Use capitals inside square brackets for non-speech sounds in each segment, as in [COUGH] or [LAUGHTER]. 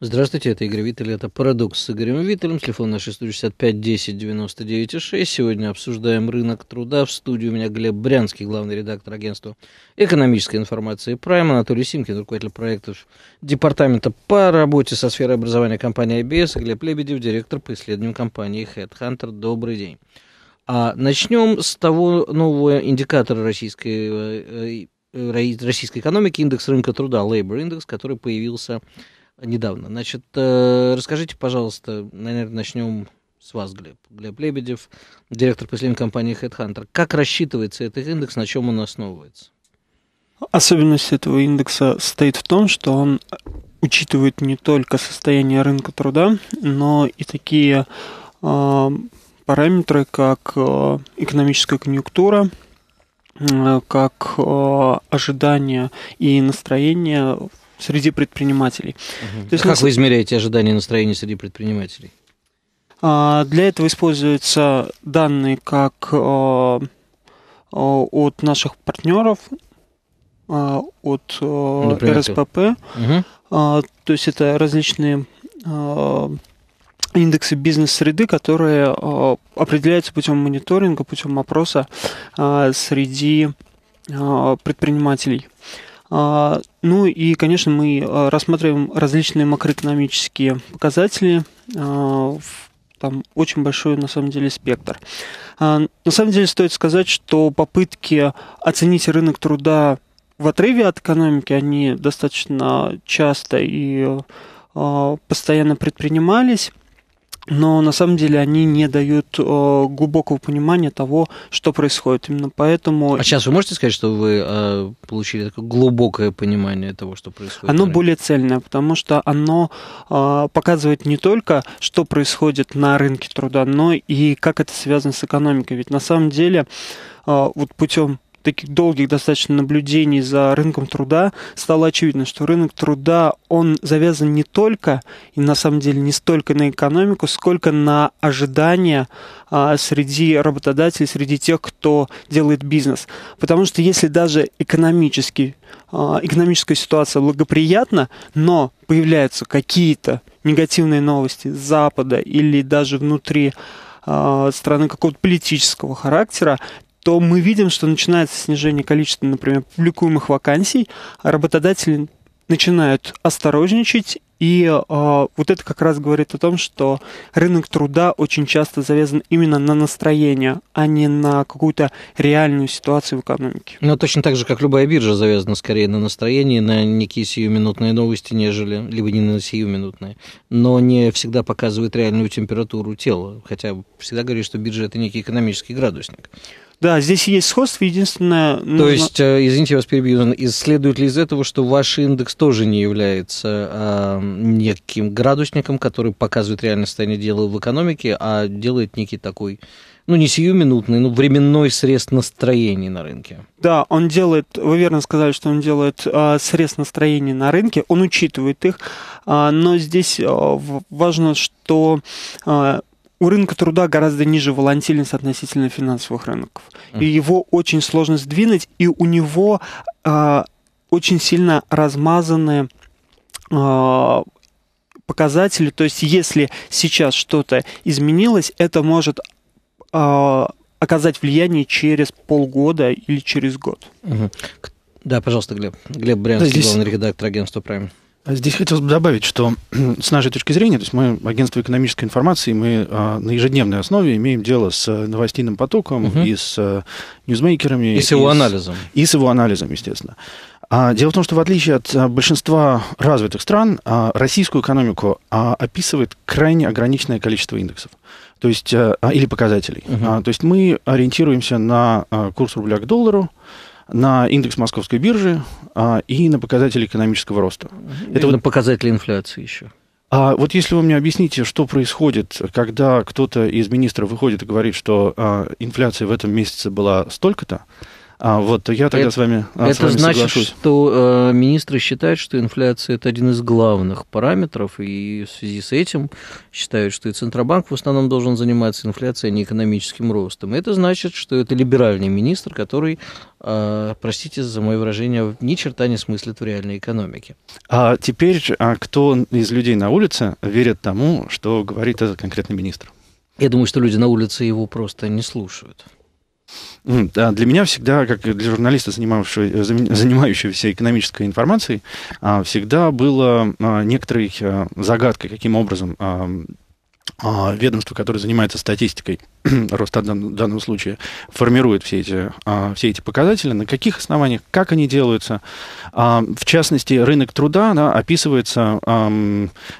Здравствуйте, это Игорь Виттель, это «Парадокс» с Игорем Виттелем, телефон наш 165 10 99 6. Сегодня обсуждаем рынок труда. В студии у меня Глеб Брянский, главный редактор агентства экономической информации «Прайм», Анатолий Симкин, руководитель проектов Департамента по работе со сферой образования компании IBS, Глеб Лебедев, директор по исследованию компании HeadHunter. Добрый день. А начнем с того нового индикатора российской, э, э, э, российской экономики, индекс рынка труда, Labor Index, который появился недавно. Значит, э, расскажите, пожалуйста, наверное, начнем с вас, Глеб. Глеб Лебедев, директор последней компании HeadHunter. Как рассчитывается этот индекс, на чем он основывается? Особенность этого индекса состоит в том, что он учитывает не только состояние рынка труда, но и такие э, параметры, как э, экономическая конъюнктура, э, как э, ожидания и настроение среди предпринимателей. Угу. То есть, а как вы измеряете ожидания и настроения среди предпринимателей? А, для этого используются данные как э, э, от наших партнеров, э, от Например, РСПП. Угу. То есть это различные индексы бизнес-среды, которые определяются путем мониторинга, путем опроса среди предпринимателей. А, ну и, конечно, мы э, рассматриваем различные макроэкономические показатели. Э, там очень большой, на самом деле, спектр. А, на самом деле, стоит сказать, что попытки оценить рынок труда в отрыве от экономики, они достаточно часто и э, постоянно предпринимались но на самом деле они не дают э, глубокого понимания того, что происходит. Именно поэтому... А сейчас вы можете сказать, что вы э, получили такое глубокое понимание того, что происходит? Оно более цельное, потому что оно э, показывает не только, что происходит на рынке труда, но и как это связано с экономикой. Ведь на самом деле э, вот путем таких долгих достаточно наблюдений за рынком труда стало очевидно, что рынок труда, он завязан не только и на самом деле не столько на экономику, сколько на ожидания а, среди работодателей, среди тех, кто делает бизнес. Потому что если даже экономически, а, экономическая ситуация благоприятна, но появляются какие-то негативные новости с Запада или даже внутри а, страны какого-то политического характера, то мы видим, что начинается снижение количества, например, публикуемых вакансий, а работодатели начинают осторожничать, и э, вот это как раз говорит о том, что рынок труда очень часто завязан именно на настроение, а не на какую-то реальную ситуацию в экономике. Ну, точно так же, как любая биржа завязана скорее на настроение, на некие сиюминутные новости, нежели, либо не на сиюминутные, но не всегда показывает реальную температуру тела, хотя всегда говорят, что биржа – это некий экономический градусник. Да, здесь есть сходство, единственное... То ну, есть, э, извините, я вас перебью, следует ли из этого, что ваш индекс тоже не является а, неким градусником, который показывает реальное состояние дела в экономике, а делает некий такой ну, не сиюминутный, но временной срез настроений на рынке. Да, он делает, вы верно сказали, что он делает э, срез настроений на рынке, он учитывает их, э, но здесь э, важно, что э, у рынка труда гораздо ниже волатильность относительно финансовых рынков. И его очень сложно сдвинуть, и у него э, очень сильно размазаны э, показатели. То есть, если сейчас что-то изменилось, это может э, оказать влияние через полгода или через год. Угу. Да, пожалуйста, Глеб. Глеб Брянский, да, здесь... главный редактор агентства «Прайм». А здесь хотелось бы добавить, что [CLEARS THROAT] с нашей точки зрения, то есть мы, агентство экономической информации, мы а, на ежедневной основе имеем дело с э, новостным потоком угу. и с э, ньюзмейкерами. И с его и анализом. С, и с его анализом, естественно. А, дело в том, что в отличие от а, большинства развитых стран, а, российскую экономику а, описывает крайне ограниченное количество индексов то есть, а, или показателей. Угу. А, то есть мы ориентируемся на а, курс рубля к доллару, на индекс московской биржи а, и на показатели экономического роста. И Это на вот... показатели инфляции еще. А вот если вы мне объясните, что происходит, когда кто-то из министров выходит и говорит, что а, инфляция в этом месяце была столько-то, а, вот, я тогда это, с вами а, Это значит, соглашусь. что э, министры считают, что инфляция – это один из главных параметров, и в связи с этим считают, что и Центробанк в основном должен заниматься инфляцией, а не экономическим ростом. Это значит, что это либеральный министр, который, э, простите за мое выражение, ни черта не смыслит в реальной экономике. А теперь, а кто из людей на улице верит тому, что говорит этот конкретный министр? Я думаю, что люди на улице его просто не слушают. Для меня всегда, как для журналиста, э, занимающегося экономической информацией, а, всегда было а, некоторой э, загадкой, каким образом а, ведомство, которое занимается статистикой, [CLEARS THROAT] Росстат в данном случае формирует все эти, а, все эти показатели, на каких основаниях, как они делаются. А, в частности, рынок труда да, описывается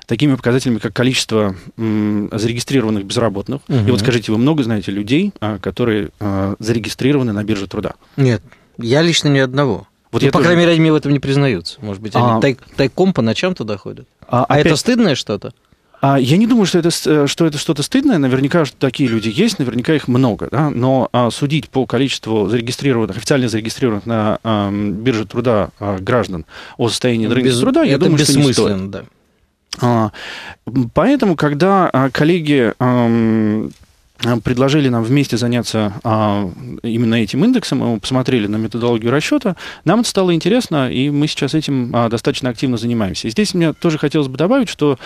такими показателями, как количество зарегистрированных безработных. Угу. И вот скажите, вы много знаете людей, а, которые зарегистрированы на бирже труда? Нет, я лично ни одного. Вот ну, по тоже... крайней мере, они в этом не признаются. Может быть, они а... тай... тайком по ночам туда ходят. А, а опять... это стыдное что-то? А, я не думаю, что это, э, что это что-то стыдное. Наверняка что такие люди есть, наверняка их много. Да? Но а, судить по количеству зарегистрированных, официально зарегистрированных на а, бирже труда а, граждан о состоянии рынка Без, труда, я думаю, что не стоит. Да. А, поэтому, когда а, коллеги а, предложили нам вместе заняться а, именно этим индексом, мы посмотрели на методологию расчета, нам это стало интересно, и мы сейчас этим а, достаточно активно занимаемся. И здесь мне тоже хотелось бы добавить, что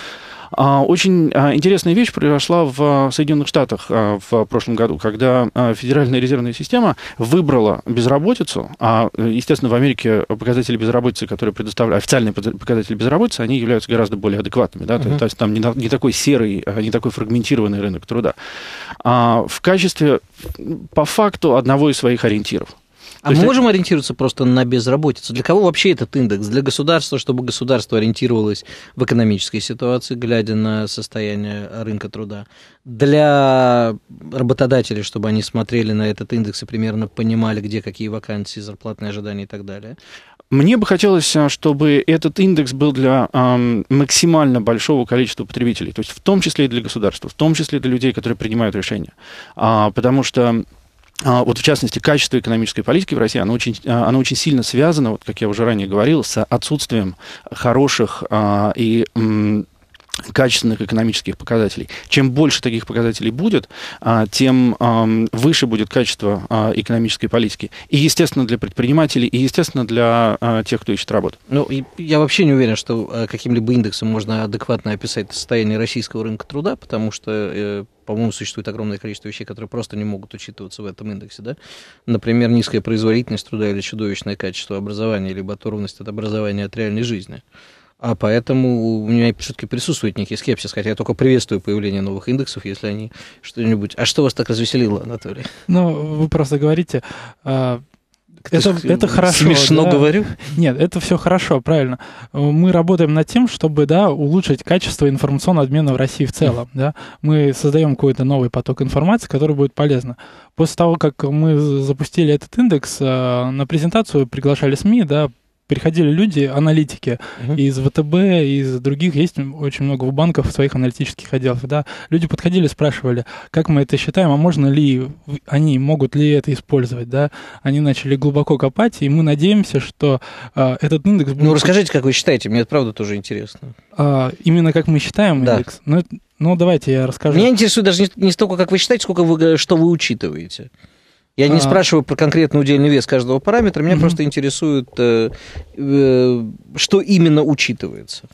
а, очень а, интересная вещь произошла в а, Соединенных Штатах в прошлом году, когда Федеральная резервная система выбрала безработицу, а, естественно, в Америке показатели безработицы, которые предоставляют, официальные показатели безработицы, они являются гораздо более адекватными, да, uh-huh. то есть там не, не такой серый, не такой фрагментированный рынок труда. А в качестве, по факту, одного из своих ориентиров. А То мы можем ориентироваться просто на безработицу? Для кого вообще этот индекс? Для государства, чтобы государство ориентировалось в экономической ситуации, глядя на состояние рынка труда. Для работодателей, чтобы они смотрели на этот индекс и примерно понимали, где какие вакансии, зарплатные ожидания и так далее. Мне бы хотелось, а, чтобы этот индекс был для эм, максимально большого количества потребителей, то есть в том числе и для государства, в том числе и для людей, которые принимают решения. А, потому что а, вот в частности, качество экономической политики в России, оно очень, а, оно очень сильно связано, вот, как я уже ранее говорил, с отсутствием хороших а, и качественных экономических показателей. Чем больше таких показателей будет, а, тем выше будет качество а, экономической политики. И, естественно, для предпринимателей, и, естественно, для а, тех, кто ищет работу. Ну, я вообще не уверен, что э, каким-либо индексом можно адекватно описать состояние российского рынка труда, потому что э, по-моему, существует огромное количество вещей, которые просто не могут учитываться в этом индексе, да? Например, низкая производительность труда или чудовищное качество образования, либо оторванность от образования от реальной жизни. А поэтому у меня все-таки присутствует некий скепсис, хотя я только приветствую появление новых индексов, если они что-нибудь... А что вас так развеселило, Анатолий? Ну, вы просто говорите, а, это, Ты это хорошо. Смешно да? говорю? Нет, это все хорошо, правильно. Мы работаем над тем, чтобы да, улучшить качество информационного обмена в России в целом. Да? Мы создаем какой-то новый поток информации, который будет полезно. После того, как мы запустили этот индекс, а, на презентацию приглашали СМИ, да, приходили люди, аналитики угу. из ВТБ, из других, есть очень много в банках своих аналитических отделов, да, люди подходили, спрашивали, как мы это считаем, а можно ли они, могут ли это использовать, да, они начали глубоко копать, и мы надеемся, что э, этот индекс... Ну, будет... Ну, расскажите, как вы считаете, мне это правда тоже интересно. А, именно как мы считаем да. индекс? Ну, ну, давайте я расскажу. Меня интересует даже не, не столько, как вы считаете, сколько вы, э, что вы учитываете. Я не а... спрашиваю про конкретный удельный вес каждого параметра, меня просто интересует, э, э, что именно учитывается.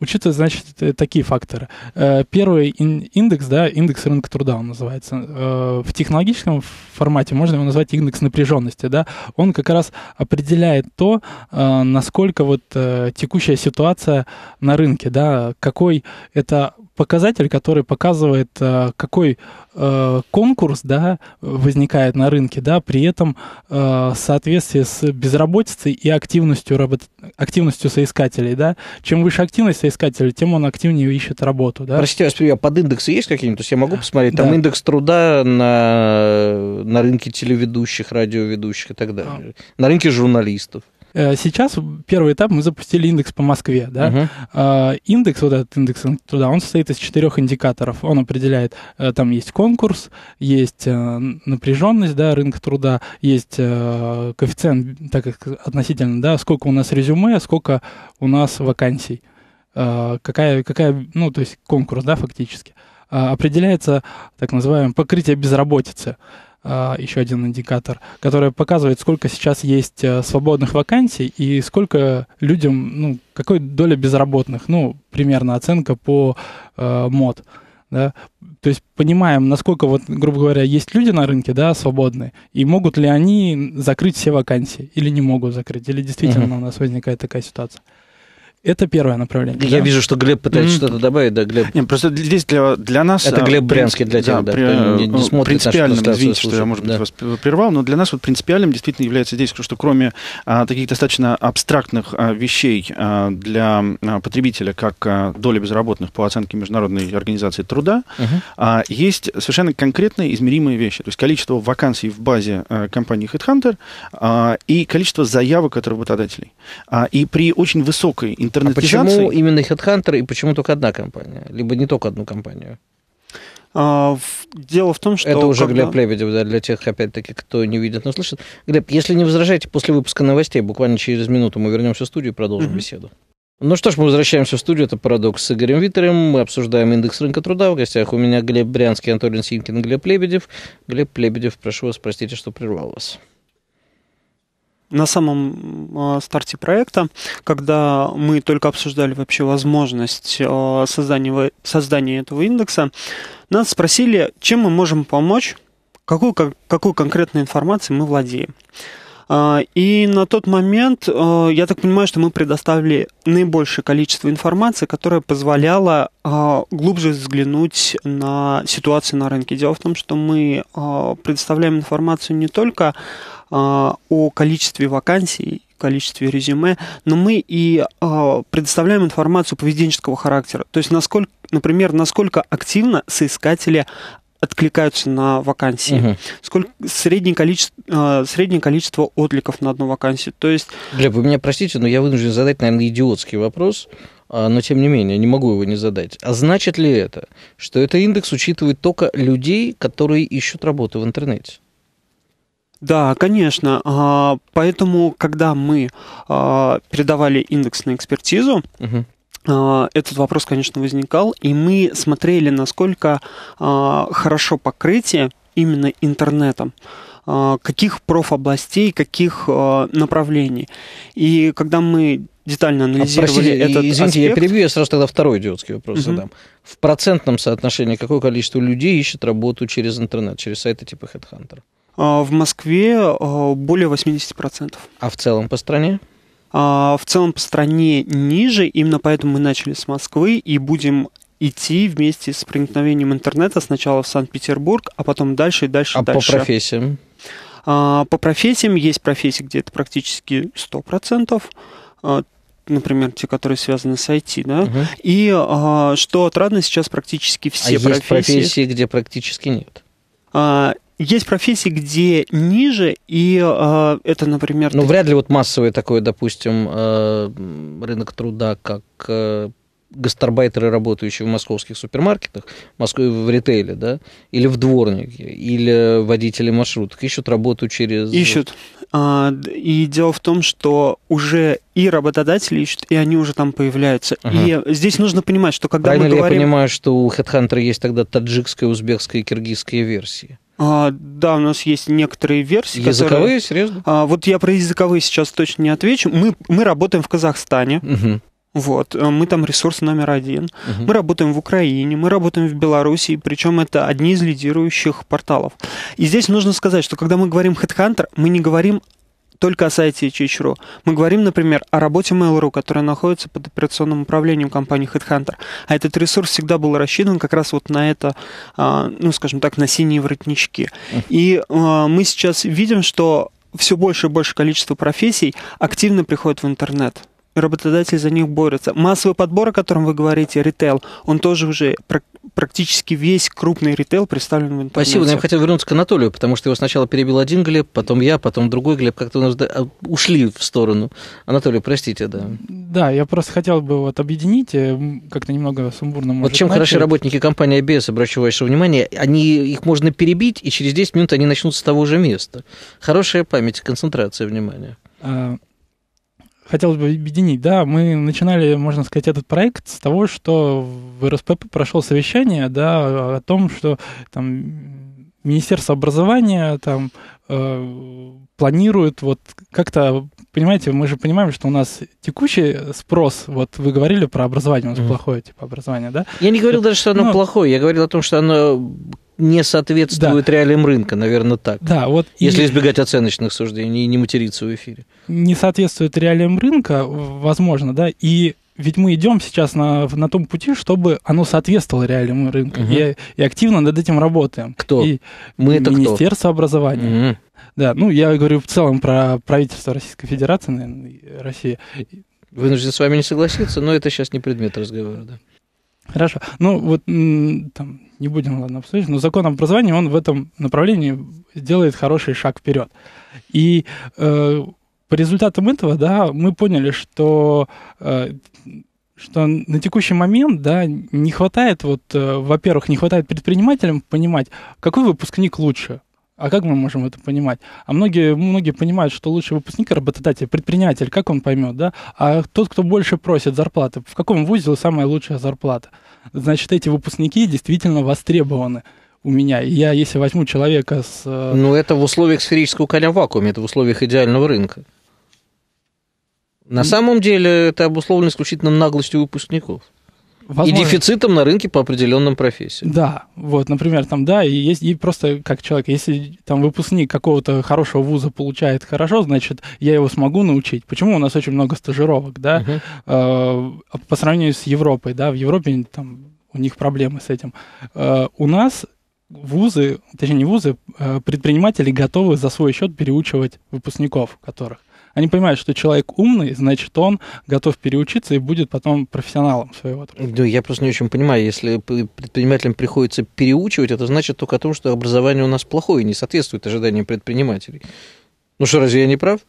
Учитывая, значит, такие факторы. Э, первый индекс, да, индекс рынка труда он называется. Э, в технологическом формате можно его назвать индекс напряженности, да. Он как раз определяет то, э, насколько вот текущая ситуация на рынке, да, какой это показатель, который показывает, э, какой э, конкурс да, возникает на рынке, да, при этом э, в соответствии с безработицей и активностью, работ... активностью соискателей. Да. Чем выше активность соискателя, тем он активнее ищет работу. Да. Простите, вас а под индексы есть какие-нибудь? То есть я могу посмотреть, там да. индекс труда на, на рынке телеведущих, радиоведущих и так далее, а. на рынке журналистов. Э, сейчас первый этап мы запустили индекс по Москве. Да? Uh-huh. Индекс, вот этот индекс труда, он состоит из четырех индикаторов. Он определяет, э, там есть конкурс, есть э, напряженность да, рынка труда, есть коэффициент, так как относительно, да, сколько у нас резюме, а сколько у нас вакансий. Какая, какая, ну, то есть конкурс, да, фактически. Определяется так называемое покрытие безработицы. Uh, а, еще один индикатор, который показывает, сколько сейчас есть э, свободных вакансий и сколько людям, ну, какой доля безработных, ну, примерно оценка по э, мод. Да? То есть понимаем, насколько, вот, грубо говоря, есть люди на рынке, да, свободные, и могут ли они закрыть все вакансии, или не могут закрыть, или действительно uh-huh. у нас возникает такая ситуация. Это первое направление. Я да. вижу, что Глеб пытается mm. что-то добавить, да, Глеб. Нет, просто здесь для, для нас... Это а, Глеб Брянский для тебя, да. да не, не ну, смотрит принципиальным, нашу извините, слушает, что я, может да. быть, вас прервал, но для нас вот принципиальным действительно является здесь, что кроме а, таких достаточно абстрактных а, вещей а, для а, потребителя, как а, доля безработных по оценке Международной организации труда, uh-huh. а, есть совершенно конкретные измеримые вещи. То есть количество вакансий в базе а, компании HeadHunter а, и количество заявок от работодателей. А, и при очень высокой интернетизации. А почему именно HeadHunter и почему только одна компания? Либо не только одну компанию? А, дело в том, что... Это уже когда... Глеб Лебедев, да, для тех, опять-таки, кто не видит, но слышит. Глеб, если не возражаете, после выпуска новостей, буквально через минуту мы вернемся в студию и продолжим mm-hmm. беседу. Ну что ж, мы возвращаемся в студию. Это «Парадокс» с Игорем Витером. Мы обсуждаем индекс рынка труда. В гостях у меня Глеб Брянский, Антон Синькин, Глеб Лебедев. Глеб Лебедев, прошу вас, простите, что прервал вас на самом а, старте проекта, когда мы только обсуждали вообще возможность а, создания, создания этого индекса, нас спросили, чем мы можем помочь, какую, какую конкретную информацию мы владеем. А, и на тот момент, я так понимаю, что мы предоставили наибольшее количество информации, которая позволяла глубже взглянуть на ситуацию на рынке. Дело в том, что мы предоставляем информацию не только а, о количестве вакансий, количестве резюме, но мы и а, предоставляем информацию поведенческого характера. То есть, насколько, например, насколько активно соискатели откликаются на вакансии, угу. сколько среднее количество, а, среднее количество откликов на одну вакансию. То есть... Глеб, вы меня простите, но я вынужден задать, наверное, идиотский вопрос, но тем не менее, не могу его не задать. А значит ли это, что этот индекс учитывает только людей, которые ищут работу в интернете? Да, конечно. А, поэтому, когда мы а, передавали индекс на экспертизу, угу этот вопрос, конечно, возникал, и мы смотрели, насколько хорошо покрытие именно интернетом каких профобластей, каких направлений. И когда мы детально анализировали а, простите, этот извините, аспект... я перебью, я сразу тогда второй идиотский вопрос угу. задам. В процентном соотношении какое количество людей ищет работу через интернет, через сайты типа HeadHunter? А, в Москве а, более 80%. А в целом по стране? А, в целом по стране ниже, именно поэтому мы начали с Москвы и будем идти вместе с проникновением интернета сначала в Санкт-Петербург, а потом дальше и дальше. А дальше. по профессиям? По профессиям есть профессии, где это практически 100%, например, те, которые связаны с IT, да, угу. и что отрадно сейчас практически все а профессии. есть профессии, где практически нет? Есть профессии, где ниже, и э, это, например... Ну, вряд ли вот массовый такой, допустим, э, рынок труда, как э, гастарбайтеры, работающие в московских супермаркетах, в, Москве, в ритейле, да, или в дворнике, или водители маршруток, ищут работу через... Ищут. А, и дело в том, что уже и работодатели ищут, и они уже там появляются. Ага. И здесь нужно понимать, что когда Правильно мы говорим... правильно, я понимаю, что у HeadHunter есть тогда таджикская, узбекская и киргизская версии? А, да, у нас есть некоторые версии. Языковые, которые... серьезно? А, вот я про языковые сейчас точно не отвечу. Мы, мы работаем в Казахстане. Угу. Вот, э, мы там ресурс номер один. Угу. Мы работаем в Украине, мы работаем в Беларуси, причем это одни из лидирующих порталов. И здесь нужно сказать, что когда мы говорим Headhunter, мы не говорим только о сайте HHRU. Мы говорим, например, о работе Mail.ru, которая находится под операционным управлением компании HeadHunter. А этот ресурс всегда был рассчитан как раз вот на это, а, ну, скажем так, на синие воротнички. И а, мы сейчас видим, что все больше и больше количество профессий активно приходит в интернет работодатели за них борются. Массовый подбор, о котором вы говорите, ритейл, он тоже уже практически весь крупный ритейл представлен в интернете. Спасибо, но я хотел вернуться к Анатолию, потому что его сначала перебил один Глеб, потом я, потом другой Глеб, как-то у нас а, ушли в сторону. Анатолий, простите, да. Да, я просто хотел бы вот объединить, э, как-то немного сумбурно. Может, вот чем начать. хороши работники компании ABS, обращу ваше внимание, они, их можно перебить, и через 10 минут они начнут с того же места. Хорошая память, концентрация внимания. А, хотелось бы объединить. Да, мы начинали, можно сказать, этот проект с того, что в РСПП прошло совещание, да, о том, что там Министерство образования там э, планирует вот как-то, понимаете, мы же понимаем, что у нас текущий спрос, вот вы говорили про образование, у нас mm-hmm. плохое типа образование, да? Я не говорил даже, что оно ну, плохое, я говорил о том, что оно не соответствует да. реалиям рынка, наверное, так. Да, вот если и... избегать оценочных суждений и не материться в эфире. Не соответствует реалиям рынка, возможно, да, и ведь мы идем сейчас на, на том пути, чтобы оно соответствовало реалиям рынка. Угу. И, и активно над этим работаем. Кто? И мы это Министерство кто? образования. Угу. Да, ну я говорю в целом про правительство Российской Федерации, наверное, России. Вынужден с вами не согласиться, но это сейчас не предмет разговора, да. Хорошо. Ну, вот там не будем, ладно, обсуждать, но закон об образовании, он в этом направлении делает хороший шаг вперед. И э, по результатам этого, да, мы поняли, что, э, что на текущий момент, да, не хватает, вот, э, во-первых, не хватает предпринимателям понимать, какой выпускник лучше, а как мы можем это понимать? А многие, многие понимают, что лучший выпускник работодатель, предприниматель, как он поймет, да? А тот, кто больше просит зарплаты, в каком вузе самая лучшая зарплата? значит, эти выпускники действительно востребованы у меня. И я, если возьму человека с... Э, ну, это в условиях сферического коня в вакууме, это в условиях идеального рынка. На самом деле это обусловлено исключительно наглостью выпускников. Возможно. И дефицитом на рынке по определенным профессиям. Да, вот, например, там, да, и, есть, и просто как человек, если там выпускник какого-то хорошего вуза получает хорошо, значит, я его смогу научить. Почему у нас очень много стажировок, да, угу. по сравнению с Европой, да, в Европе там у них проблемы с этим. Э, у нас вузы, точнее не вузы, э, предприниматели готовы за свой счет переучивать выпускников, которых. Они понимают, что человек умный, значит, он готов переучиться и будет потом профессионалом своего труда. Да, я просто не очень понимаю, если предпринимателям приходится переучивать, это значит только о том, что образование у нас плохое, и не соответствует ожиданиям предпринимателей. Ну что, разве я не прав?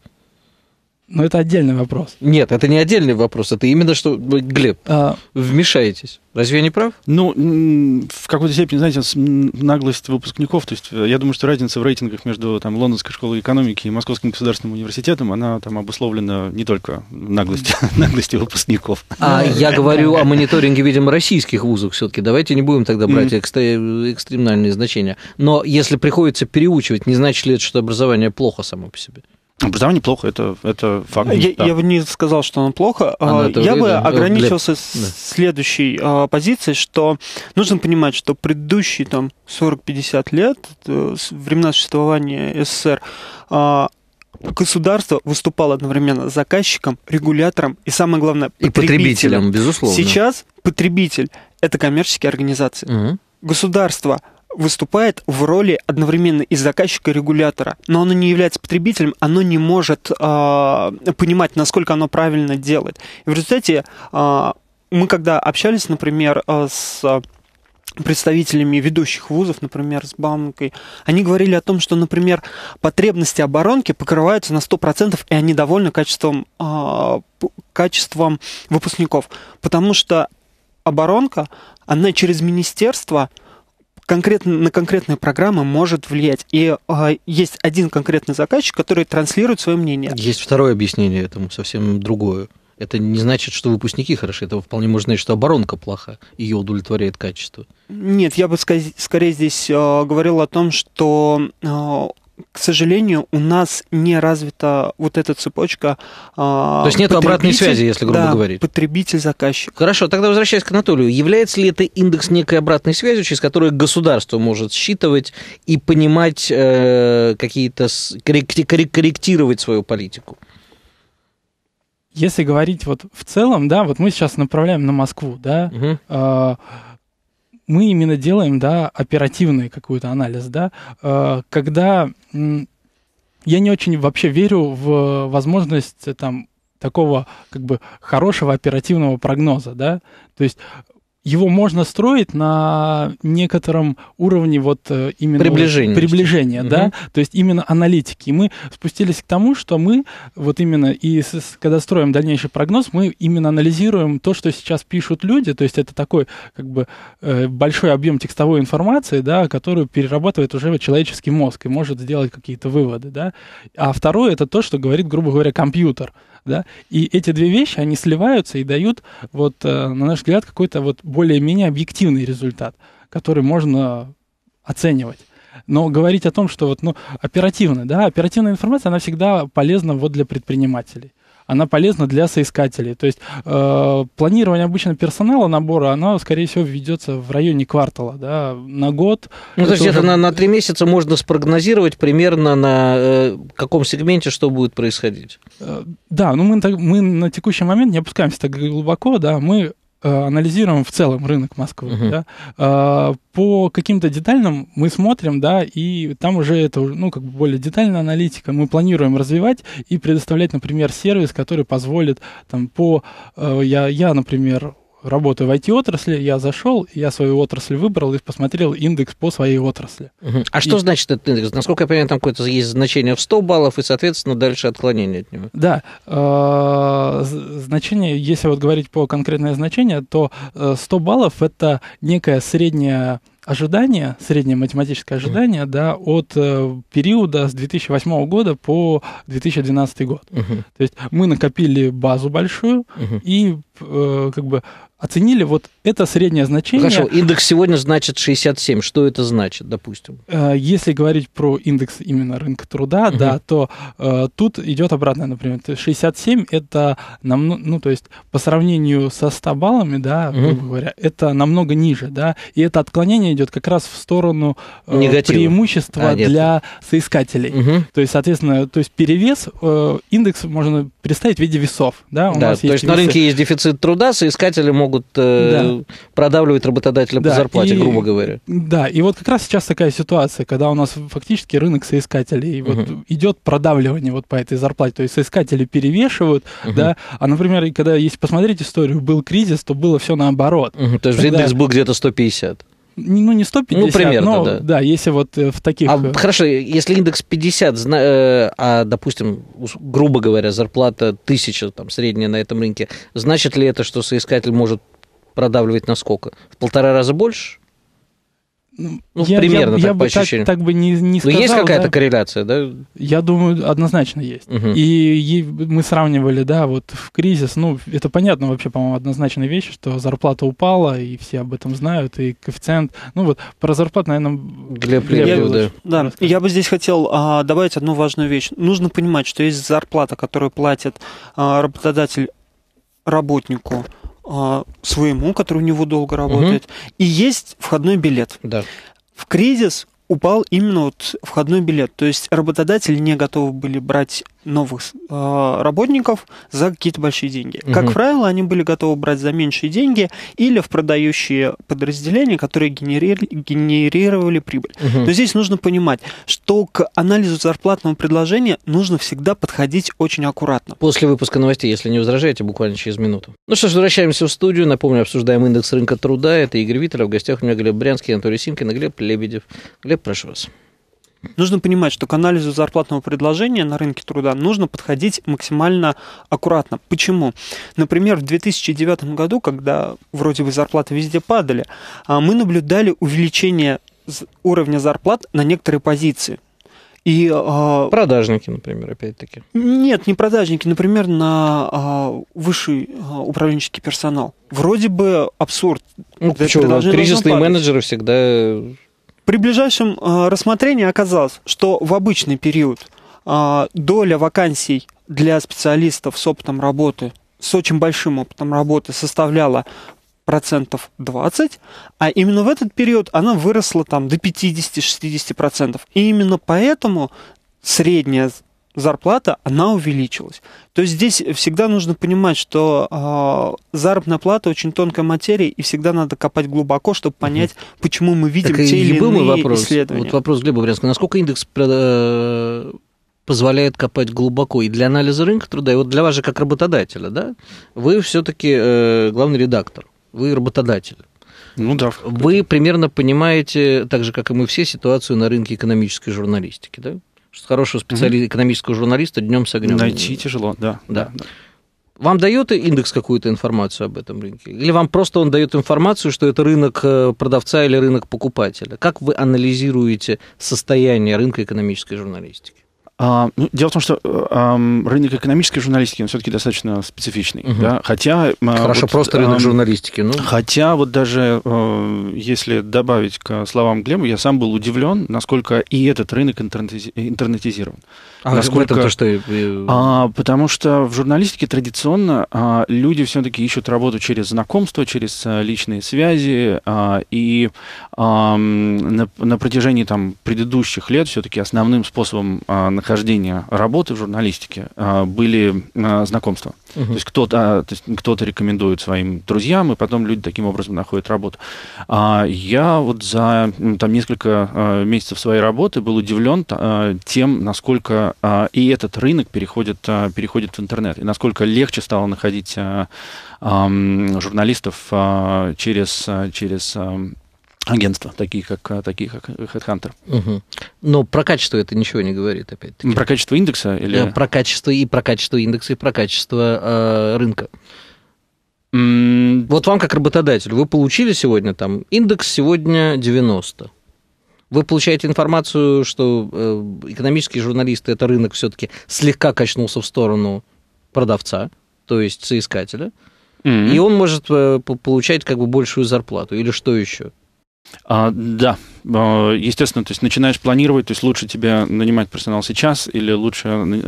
Но это отдельный вопрос. Нет, это не отдельный вопрос, это именно что, Глеб, а... вмешаетесь. Разве я не прав? Ну, в какой-то степени, знаете, наглость выпускников. То есть э, я думаю, что разница в рейтингах между там, Лондонской школой экономики и Московским государственным университетом, она там обусловлена не только наглостью, [LAUGHS] наглостью выпускников. А я говорю о мониторинге, видимо, российских вузов все-таки. Давайте не будем тогда брать экстремальные значения. Но если приходится переучивать, не значит ли это, что образование плохо само по себе? Образование плохо, это, это факт. Я, да. я бы не сказал, что оно плохо. Оно а, а, я бы э, ограничился для... следующей да. позицией, что нужно понимать, что предыдущие там 40-50 лет, э, времена существования СССР, а, государство выступало одновременно заказчиком, регулятором и, самое главное, потребителем. И потребителем, безусловно. Сейчас потребитель – это коммерческие организации. Угу. Государство – выступает в роли одновременно и заказчика, и регулятора. Но оно не является потребителем, оно не может э, понимать, насколько оно правильно делает. И в результате э, мы когда общались, например, э, с представителями ведущих вузов, например, с Баункой, они говорили о том, что, например, потребности оборонки покрываются на 100%, и они довольны качеством, э, качеством выпускников. Потому что оборонка, она через министерство – конкретно, на конкретные программы может влиять. И э, есть один конкретный заказчик, который транслирует свое мнение. Есть второе объяснение этому, совсем другое. Это не значит, что выпускники хороши. Это вполне может значить, что оборонка плоха, ее удовлетворяет качество. Нет, я бы скорее здесь э, говорил о том, что э, к сожалению, у нас не развита вот эта цепочка. А, То есть нет обратной связи, если грубо да, говорить. Потребитель-заказчик. Хорошо, тогда возвращаясь к Анатолию, является ли это индекс некой обратной связи, через которую государство может считывать и понимать э, какие-то корректировать свою политику? Если говорить вот в целом, да, вот мы сейчас направляем на Москву, да. Угу. Э, мы именно делаем, да, оперативный какой-то анализ, да, э, когда я не очень вообще верю в возможность э, там такого как бы хорошего оперативного прогноза, да, то есть его можно строить на некотором уровне вот э, именно приближения, приближения да, угу. то есть именно аналитики. И мы спустились к тому, что мы вот именно и с, когда строим дальнейший прогноз, мы именно анализируем то, что сейчас пишут люди, то есть это такой как бы э, большой объем текстовой информации, да, которую перерабатывает уже человеческий мозг и может сделать какие-то выводы, да. А второе это то, что говорит, грубо говоря, компьютер, да. И эти две вещи они сливаются и дают вот э, на наш взгляд какой-то вот более-менее объективный результат, который можно оценивать. Но говорить о том, что вот, ну, оперативно, да, оперативная информация, она всегда полезна вот для предпринимателей. Она полезна для соискателей. То есть э, планирование обычно персонала набора, оно, скорее всего, ведется в районе квартала, да, на год. Ну, то есть уже... это на, на три месяца можно спрогнозировать примерно на э, каком сегменте что будет происходить? Э, да, ну мы, мы на текущий момент не опускаемся так глубоко, да, мы Э, анализируем в целом рынок Москвы, uh-huh. да, а, по каким-то детальным мы смотрим, да, и там уже это, ну, как бы более детальная аналитика, мы планируем развивать и предоставлять, например, сервис, который позволит, там, по, э, я, я, например, работаю в IT-отрасли, я зашел, я свою отрасль выбрал и посмотрел индекс по своей отрасли. Угу. А и... что значит этот индекс? Насколько я понимаю, там какое-то есть значение в 100 баллов и, соответственно, дальше отклонение от него. Да. Э, значение, если вот говорить по конкретное значение, то 100 э, баллов – это некое среднее ожидание, среднее математическое ожидание, да, от э, периода с 2008 года по 2012 год. Mm-hmm. То есть мы накопили базу большую, mm-hmm. и Э, как бы оценили вот это среднее значение. Хорошо, индекс сегодня значит 67. Что это значит, допустим? Э, если говорить про индекс именно рынка труда, угу. да, то э, тут идет обратное, например, 67 это нам, ну, ну то есть по сравнению со 100 баллами, да, угу. говоря, это намного ниже, да, и это отклонение идет как раз в сторону э, преимущества а, для соискателей. Угу. То есть, соответственно, то есть перевес э, индекс можно представить в виде весов, да. У да, нас то есть, есть на весы. рынке есть дефицит дефицит труда, соискатели могут э, да. продавливать работодателя да. по зарплате, и, грубо говоря. Да, и вот как раз сейчас такая ситуация, когда у нас фактически рынок соискателей, и вот идет продавливание вот по этой зарплате, то есть соискатели перевешивают, угу. да, а, например, когда, если посмотреть историю, был кризис, то было все наоборот. Угу, то есть когда... в Индекс был где-то 150 ну не 150, ну, примерно, но да. да, если вот э, в таких... А, э, хорошо, если индекс 50, э, а, допустим, грубо говоря, зарплата 1000, там, средняя на этом рынке, значит ли это, что соискатель может продавливать на сколько? В полтора раза больше? Ну, я, примерно я, так, я по ощущениям. Так, так бы не, не сказал. Но есть какая-то да? корреляция, да? Я думаю, однозначно есть. Угу. И, и мы сравнивали, да, вот в кризис, ну, это понятно вообще, по-моему, однозначная вещь, что зарплата упала, и все об этом знают, и коэффициент, ну, вот про зарплату, наверное... Глеб, Глеб, Глеб да. Да, я бы здесь хотел а, добавить одну важную вещь. Нужно понимать, что есть зарплата, которую платит а, работодатель работнику – а, своему, который у него долго работает, угу. и есть входной билет. Да. В кризис упал именно вот входной билет. То есть работодатели не готовы были брать новых э, работников за какие-то большие деньги. Угу. Как правило, они были готовы брать за меньшие деньги или в продающие подразделения, которые генерировали, генерировали прибыль. Угу. Но здесь нужно понимать, что к анализу зарплатного предложения нужно всегда подходить очень аккуратно. После выпуска новостей, если не возражаете, буквально через минуту. Ну что ж, возвращаемся в студию. Напомню, обсуждаем индекс рынка труда. Это Игорь Виттер, а в гостях у меня Глеб Брянский, Анатолий Симкин и Глеб Лебедев. Глеб, прошу вас. Нужно понимать, что к анализу зарплатного предложения на рынке труда нужно подходить максимально аккуратно. Почему? Например, в 2009 году, когда вроде бы зарплаты везде падали, а, мы наблюдали увеличение уровня зарплат на некоторые позиции. И, э, продажники, например, опять-таки. Нет, не продажники, например, на э, высший э, управленческий персонал. Вроде бы абсурд. Ну, почему? Кризисные менеджеры всегда при ближайшем э, рассмотрении оказалось, что в обычный период э, доля вакансий для специалистов с опытом работы, с очень большим опытом работы составляла процентов 20, а именно в этот период она выросла там до 50-60 процентов. И именно поэтому средняя зарплата, она увеличилась. То есть здесь всегда нужно понимать, что э, заработная плата очень тонкая материя, и всегда надо копать глубоко, чтобы понять, угу. почему мы видим так те или иные вопрос. исследования. Вот вопрос Глеба Брянского. Насколько индекс э, позволяет копать глубоко и для анализа рынка труда, и вот для вас же как работодателя, да? Вы все-таки э, главный редактор, вы работодатель. Ну да. Вы примерно понимаете, так же как и мы все, ситуацию на рынке экономической журналистики, да? что хорошего специалиста, mm экономического журналиста днем с огнем. Найти тяжело, да. да. да. Вам дает индекс какую-то информацию об этом рынке? Или вам просто он дает информацию, что это рынок э, продавца или рынок покупателя? Как вы анализируете состояние рынка экономической журналистики? А, ну, дело в том, что э, рынок экономической журналистики, он все-таки достаточно специфичный. Угу. Да? Хотя, э, Хорошо, вот, просто рынок журналистики. Ну. Хотя вот даже э, если добавить к словам Глеба, я сам был удивлен, насколько и этот рынок интернетизирован. А насколько... это то, что... А, потому что в журналистике традиционно а, люди все-таки ищут работу через знакомство, через а, личные связи. А, и а, на, на протяжении там, предыдущих лет все-таки основным способом а, прохождения работы в журналистике а, были а, знакомства. Угу. То есть кто-то а, кто рекомендует своим друзьям, и потом люди таким образом находят работу. Я вот за там, несколько месяцев своей работы был удивлен тем, насколько и этот рынок переходит, переходит в интернет, и насколько легче стало находить журналистов через, через агентства, такие как, а, такие как HeadHunter. Угу. Но про качество это ничего не говорит, опять-таки. Про качество индекса? Или... Э, про качество и про качество индекса, и про качество э, рынка. Mm. Вот вам как работодатель, вы получили сегодня там индекс сегодня 90. Вы получаете информацию, что э, экономические журналисты, это рынок все-таки слегка качнулся в сторону продавца, то есть соискателя, mm-hmm. и он может э, получать как бы большую зарплату или что еще. А, да, а, естественно, то есть начинаешь планировать, то есть лучше тебе нанимать персонал сейчас или лучше, э,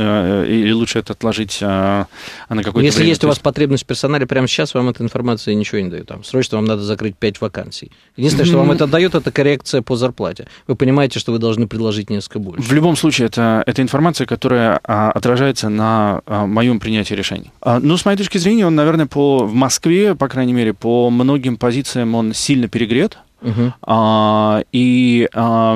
э, или лучше это отложить а, а на какой-то Если время. есть у вас потребность в персонале прямо сейчас, вам эта информация ничего не дает. Там, срочно вам надо закрыть 5 вакансий. Единственное, что вам это дает, это коррекция по зарплате. Вы понимаете, что вы должны предложить несколько больше. В любом случае, это, это информация, которая отражается на моем принятии решений. Ну, с моей точки зрения, он, наверное, по, в Москве, по крайней мере, по многим позициям он сильно перегрет. Угу. А, и... А,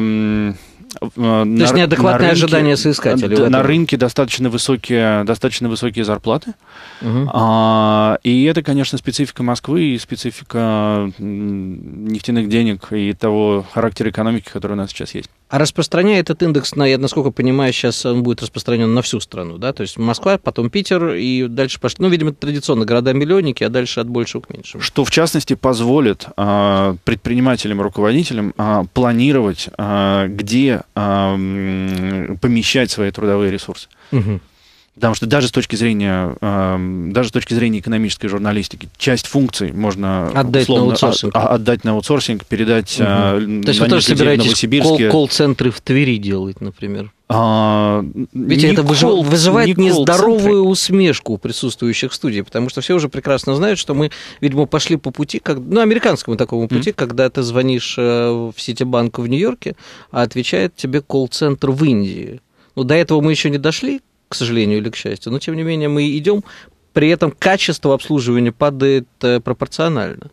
на, есть неадекватное на рынке, ожидание соискателей. На, на рынке достаточно высокие, достаточно высокие зарплаты. Угу. А, и это, конечно, специфика Москвы и специфика нефтяных денег и того характера экономики, который у нас сейчас есть. А распространяя этот индекс, на, я насколько понимаю, сейчас он будет распространен на всю страну, да? То есть Москва, потом Питер и дальше пошли. Ну, видимо, традиционно города-миллионники, а дальше от большего к меньшему. Что, в частности, позволит э, предпринимателям, руководителям э, планировать, э, где э, помещать свои трудовые ресурсы. Угу. Потому что даже с точки зрения, э, даже с точки зрения экономической журналистики, часть функций можно отдать условно, на аутсорсинг, а, отдать на аутсорсинг, передать. Угу. Э, То есть вы тоже собираетесь кол- колл-центры в Твери делать, например? А, Ведь это кол, вызывает не нездоровую усмешку у присутствующих в студии, потому что все уже прекрасно знают, что мы, видимо, пошли по пути, как, ну, американскому такому пути, mm-hmm. когда ты звонишь э, в Ситибанк в Нью-Йорке, а отвечает тебе колл-центр в Индии. но ну, до этого мы еще не дошли, к сожалению или к счастью, но тем не менее мы идем, при этом качество обслуживания падает э, пропорционально.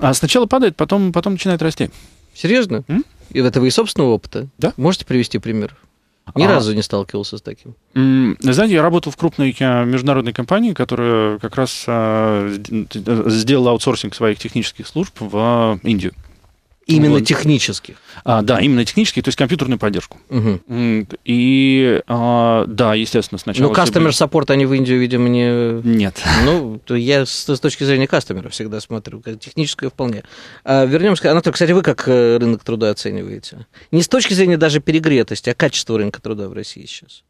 А сначала падает, потом, потом начинает расти. Серьезно? М? И этого и собственного опыта? Да. Можете привести пример? Ни а, разу не сталкивался с таким. Знаете, я работал в крупной э, международной компании, которая как раз э, сделала аутсорсинг своих технических служб в Индию. Именно вот. технических. А, да, именно технических, то есть компьютерную поддержку. Угу. И а, да, естественно, сначала. Ну, кастомер support они в Индию, видимо, не. Нет. Ну, я с, с точки зрения кастомера всегда смотрю, как техническое вполне. А, вернемся. Анатолий, кстати, вы как э, рынок труда оцениваете? Не с точки зрения даже перегретости, а качество рынка труда в России сейчас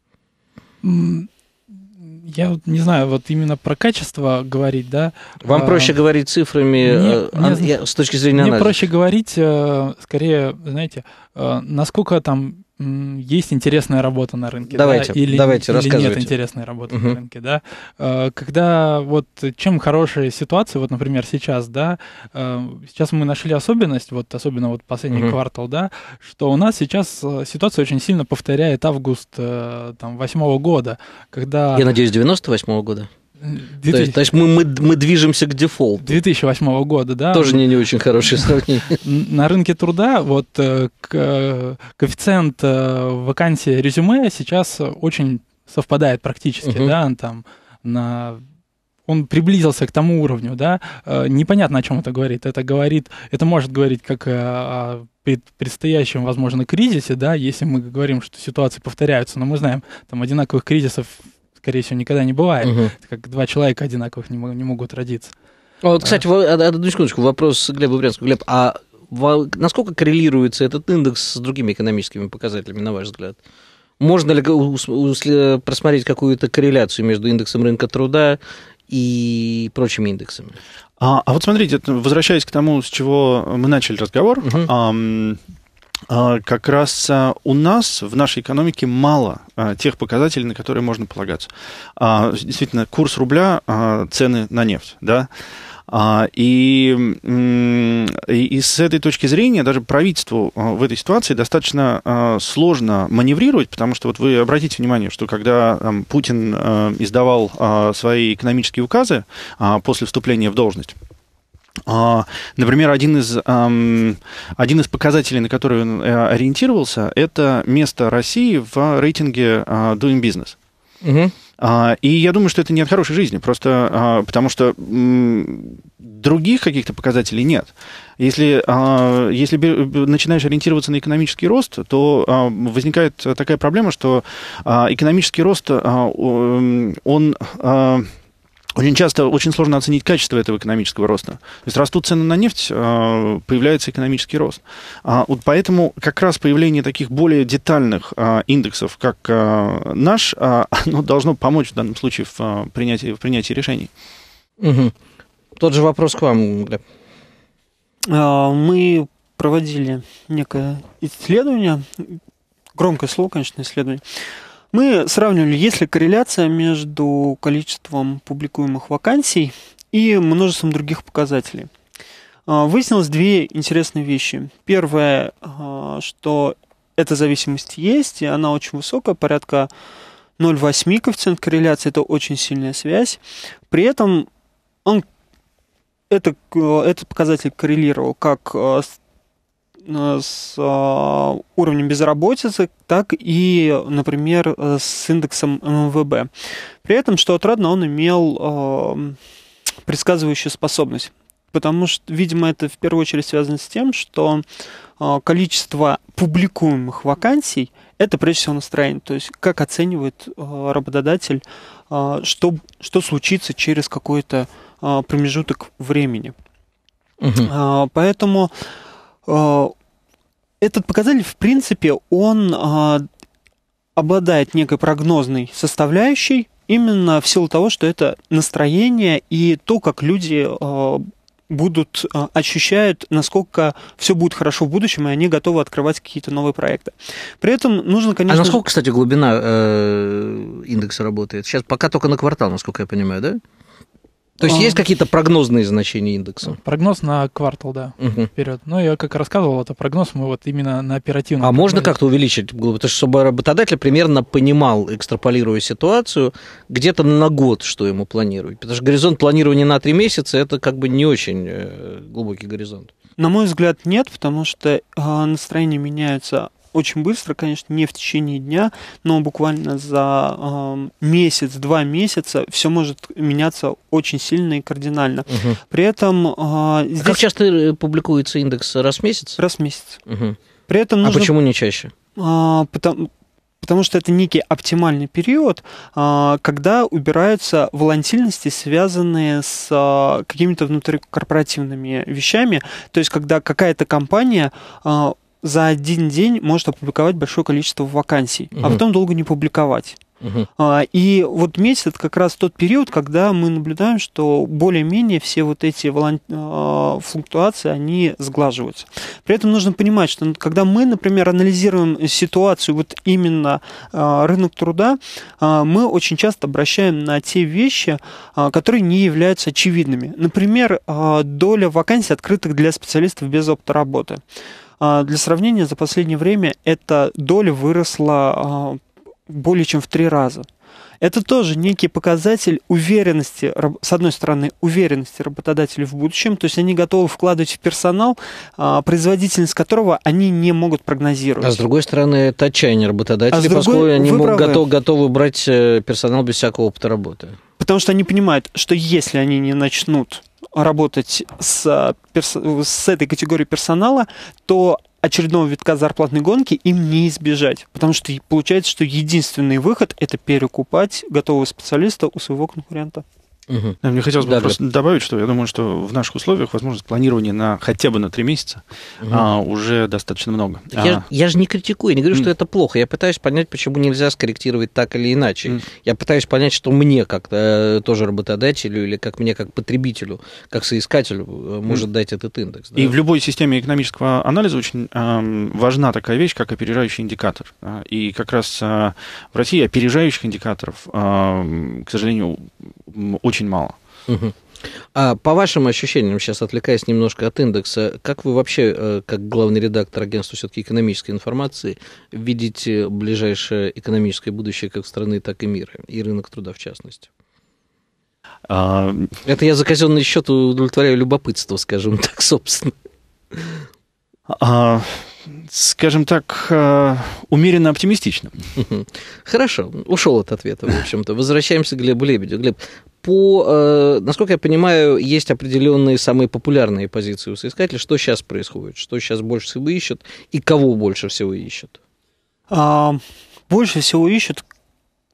я вот не знаю, вот именно про качество говорить, да. Вам а, проще говорить цифрами мне, э, а, мне, с точки зрения мне анализа? Мне проще говорить, э, скорее, знаете, э, насколько там есть интересная работа на рынке. Давайте, да? или, давайте, или нет интересной работы угу. на рынке, да. Э, когда вот э, чем хорошая ситуация, вот, например, сейчас, да, э, сейчас мы нашли особенность, вот особенно вот последний угу. квартал, да, что у нас сейчас ситуация очень сильно повторяет август там восьмого года, когда. Я надеюсь, 98 -го года. 2000... То есть, то есть мы, мы, мы движемся к дефолту. 2008 года, да. Тоже не, не очень хороший сравнение. На рынке труда вот э, э, коэффициент э, вакансии резюме сейчас очень совпадает практически, угу. да, там на он приблизился к тому уровню, да, непонятно, о чем это говорит. Это говорит, это может говорить как о предстоящем, возможно, кризисе, да, если мы говорим, что ситуации повторяются, но мы знаем, там одинаковых кризисов скорее всего, никогда не бывает. Угу. Это как два человека одинаковых не, не могут родиться. А Вот, кстати, а, а. одну секундочку, вопрос Глеба Брянского. Глеб, а насколько коррелируется этот индекс с другими экономическими показателями, на ваш взгляд? Можно ли э, просмотреть какую-то корреляцию между индексом рынка труда и прочими индексами? А, а вот смотрите, возвращаясь к тому, с чего мы начали разговор, угу. А, как раз а, у нас в нашей экономике мало а, тех показателей, на которые можно полагаться. Действительно, курс рубля, цены на нефть, да, и, и, и с этой точки зрения даже правительству в этой ситуации достаточно сложно маневрировать, потому что вот вы обратите внимание, что когда там, Путин издавал свои экономические указы после вступления в должность, а, например, один из, один из показателей, на который он э, ориентировался, это место России в рейтинге а, Doing Business. Угу. И я думаю, что это не от хорошей жизни, просто потому что других каких-то показателей нет. Если, если начинаешь ориентироваться на экономический рост, то возникает такая проблема, что экономический рост, он очень часто очень сложно оценить качество этого экономического роста. То есть растут цены на нефть, а, появляется экономический рост. А вот поэтому как раз появление таких более детальных а, индексов, как наш, оно должно помочь в данном случае в принятии, в принятии решений. Угу. Тот же вопрос к вам, Глеб. Мы проводили некое исследование, громкое слово, конечно, исследование, мы сравнивали, есть ли корреляция между количеством публикуемых вакансий и множеством других показателей. А, выяснилось две интересные вещи. Первое, а, что эта зависимость есть, и она очень высокая, порядка 0,8 коэффициент корреляции, это очень сильная связь. При этом он, это, э, этот показатель коррелировал как э, с Э, с э, уровнем безработицы, так и, например, э, с индексом МВБ. При этом, что отрадно, он имел предсказывающую способность. Потому что, видимо, это в первую очередь связано с тем, что количество публикуемых вакансий – это прежде всего настроение. То есть как оценивает работодатель, что, что случится через какой-то промежуток времени. Угу. Поэтому этот показатель, в принципе, он а, обладает некой прогнозной составляющей, именно в силу того, что это настроение и то, как люди а, будут а, ощущают, насколько все будет хорошо в будущем, и они готовы открывать какие-то новые проекты. При этом нужно, а конечно... А насколько, кстати, глубина э, индекса работает? Сейчас пока только на квартал, насколько я понимаю, да? То есть есть какие-то прогнозные значения индекса? Прогноз на квартал, да, угу. вперед. Но ну, я как рассказывал, это прогноз мы вот именно на оперативном. А прогнозе. можно как-то увеличить глубину? Потому что чтобы работодатель примерно понимал, экстраполируя ситуацию, где-то на год, что ему планировать. Потому что горизонт планирования на три месяца – это как бы не очень э, глубокий горизонт. На мой взгляд, нет, потому что э, настроения меняются очень быстро, конечно, не в течение дня, но буквально за э, месяц-два месяца все может меняться очень сильно и кардинально. Угу. При этом... Э, а, здесь... а как часто э, публикуется индекс? Раз в месяц? Раз в месяц. Угу. При этом а нужно... А почему не чаще? Э, а, потому, потому что это некий оптимальный период, когда убираются волатильности, связанные с какими-то внутрикорпоративными вещами, то есть когда какая-то компания за один день может опубликовать большое количество вакансий, угу. а потом долго не публиковать. Uh-huh. И вот месяц это как раз тот период, когда мы наблюдаем, что более-менее все вот эти волон... А, флуктуации, они сглаживаются. При этом нужно понимать, что ну, когда мы, например, анализируем ситуацию вот именно а, рынок труда, мы очень часто обращаем на те вещи, которые не являются очевидными. Например, доля вакансий, открытых для специалистов без опыта работы. А, для сравнения, за последнее время эта доля выросла а, более чем в три раза. Это тоже некий показатель уверенности, с одной стороны, уверенности работодателей в будущем, то есть они готовы вкладывать в персонал, а, производительность которого они не могут прогнозировать. А с другой стороны, это отчаяние работодателей, а другой, поскольку они могут, готов, готовы брать э, персонал без всякого опыта работы. Потому что они понимают, что если они не начнут работать с, с этой категорией персонала, то очередного витка зарплатной гонки им не избежать. Потому что получается, что единственный выход – это перекупать готового специалиста у своего конкурента. Угу. мне хотелось бы да, просто да. добавить, что я думаю, что в наших условиях возможность планирования на хотя бы на три месяца угу. а, уже достаточно много. а... я, я же не критикую, я не говорю, mm. что это плохо. Я пытаюсь понять, почему нельзя скорректировать так или иначе. Mm. Я пытаюсь понять, что мне как-то э, тоже работодателю или как мне как потребителю, как соискателю mm. может дать этот индекс. Да? И в любой системе экономического анализа очень э, важна такая вещь, как опережающий индикатор. А, и как раз э, в России опережающих индикаторов, э, к сожалению, очень очень мало. А по вашим ощущениям, сейчас отвлекаясь немножко от индекса, как вы вообще, э, как главный редактор агентства все-таки экономической информации, видите ближайшее экономическое будущее как страны, так и мира, и рынок труда в частности? А... Это я за казенный счет удовлетворяю любопытство, скажем [LAUGHS] так, собственно. А, скажем так, э, умеренно оптимистично. Хорошо, ушел от ответа, в общем-то. Возвращаемся к Глебу Лебедю. Глеб, по, э, насколько я понимаю, есть определенные самые популярные позиции у соискателя. Что сейчас происходит? Что сейчас больше всего ищут и кого больше всего ищут? А, больше всего ищут,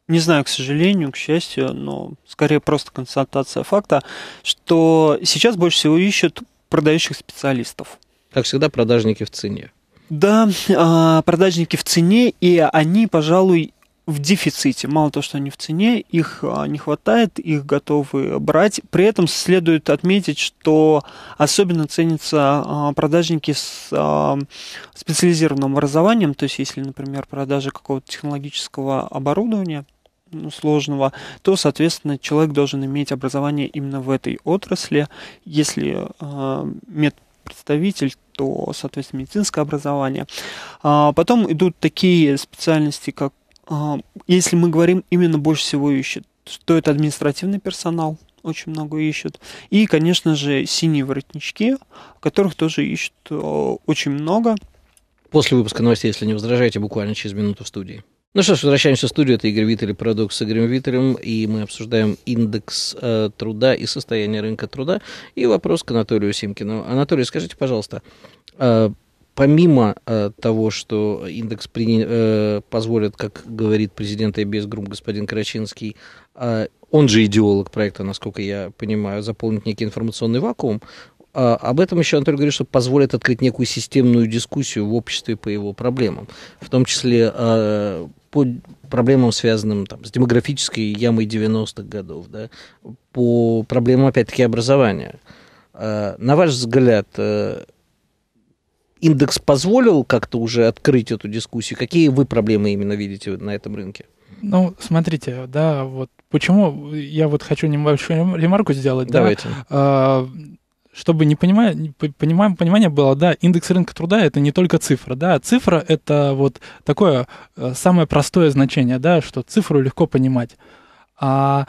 не знаю, к сожалению, к счастью, но скорее просто констатация факта, что сейчас больше всего ищут продающих специалистов. Как всегда, продажники в цене. Да, а, продажники в цене, и они, пожалуй, в дефиците. Мало то, что они в цене, их а, не хватает, их готовы брать. При этом следует отметить, что особенно ценятся а, продажники с а, специализированным образованием, то есть если, например, продажа какого-то технологического оборудования, ну, сложного, то, соответственно, человек должен иметь образование именно в этой отрасли. Если медпредставитель, то, соответственно, медицинское образование. А потом идут такие специальности, как а, если мы говорим, именно больше всего ищет, то это административный персонал, очень много ищут. И, конечно же, синие воротнички, которых тоже ищут э, очень много. После выпуска новостей, если не возражаете, буквально через минуту в студии. Ну что ж, возвращаемся в студию. Это Игорь Виттель и «Парадокс» с Игорем Виттелем. И мы обсуждаем индекс э, труда и состояние рынка труда. И вопрос к Анатолию Симкину. Анатолий, скажите, пожалуйста, э, помимо э, того, что индекс приня... э, позволит, как говорит президент Эбисгрум господин Карачинский, э, он же идеолог проекта, насколько я понимаю, заполнить некий информационный вакуум, э, об этом еще Анатолий говорит, что позволит открыть некую системную дискуссию в обществе по его проблемам, в том числе э, по проблемам, связанным там, с демографической ямой 90-х годов, да, по проблемам, опять-таки, образования. Э, на ваш взгляд, э, индекс позволил как-то уже открыть эту дискуссию? Какие вы проблемы именно видите на этом рынке? Ну, смотрите, да, вот почему я вот хочу небольшую ремарку сделать. Давайте. Да, чтобы не понимание, понимание было, да, индекс рынка труда это не только цифра, да, цифра это вот такое э, самое простое значение, да, что цифру легко понимать. А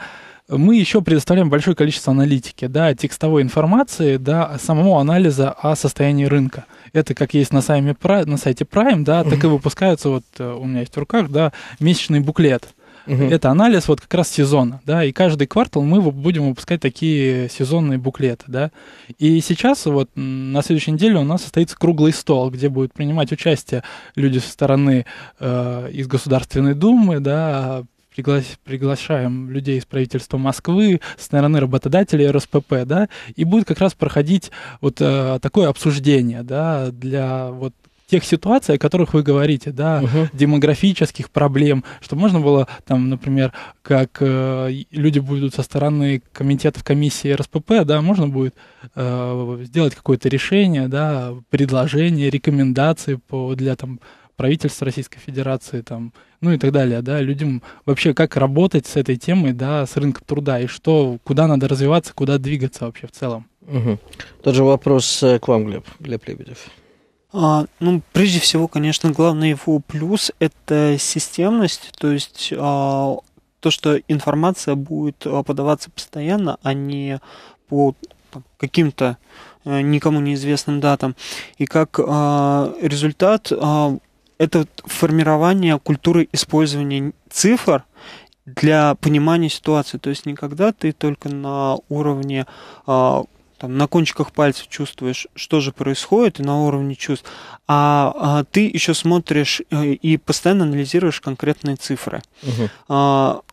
мы еще предоставляем большое количество аналитики, да, текстовой информации, да, самого анализа о состоянии рынка. Это как есть на, сайте на сайте Prime, да, так и выпускаются, вот э, у меня есть в руках, да, месячный буклет. Угу. Это анализ вот как раз сезона, да, и каждый квартал мы будем выпускать такие сезонные буклеты, да. И сейчас вот на следующей неделе у нас состоится круглый стол, где будут принимать участие люди со стороны э, из Государственной Думы, да, пригла... приглашаем людей из правительства Москвы, с стороны работодателей РСПП, да, и будет как раз проходить вот э, такое обсуждение, да, для вот тех ситуаций, о которых вы говорите, да, угу. демографических проблем, что можно было там, например, как э, люди будут со стороны комитетов комиссии РСПП, да, можно будет э, сделать какое-то решение, да, предложение, рекомендации по для там правительства Российской Федерации там ну и так далее, да, людям вообще как работать с этой темой, да, с рынком труда, и что, куда надо развиваться, куда двигаться вообще в целом. Угу. Тот же вопрос э, к вам, Глеб, Глеб Лебедев. А, ну, прежде всего, конечно, главный его плюс – это системность, то есть а, то, что информация будет а, подаваться постоянно, а не по каким-то э, никому неизвестным датам. И как а, результат а, это формирование культуры использования цифр для понимания ситуации. То есть никогда ты только на уровне а, там, на кончиках пальцев чувствуешь, что же происходит, и на уровне чувств, а, а ты еще смотришь э, и постоянно анализируешь конкретные цифры. Угу.